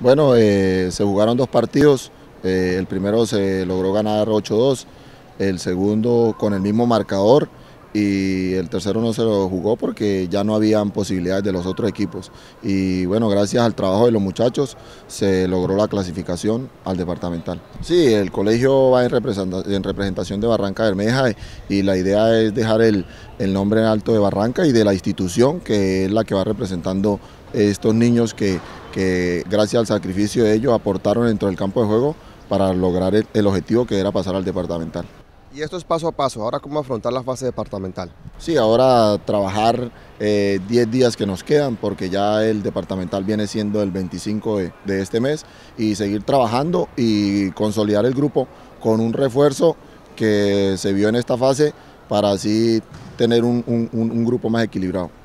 Bueno, eh, se jugaron dos partidos, eh, el primero se logró ganar 8-2, el segundo con el mismo marcador, y el tercero no se lo jugó porque ya no habían posibilidades de los otros equipos. Y bueno, gracias al trabajo de los muchachos se logró la clasificación al departamental. Sí, el colegio va en representación de Barranca Bermeja y la idea es dejar el, nombre en alto de Barranca y de la institución que es la que va representando estos niños que, gracias al sacrificio de ellos aportaron dentro del campo de juego para lograr el objetivo que era pasar al departamental. Y esto es paso a paso, ahora cómo afrontar la fase departamental. Sí, ahora trabajar 10 eh, días que nos quedan porque ya el departamental viene siendo el 25 de, este mes y seguir trabajando y consolidar el grupo con un refuerzo que se vio en esta fase para así tener un grupo más equilibrado.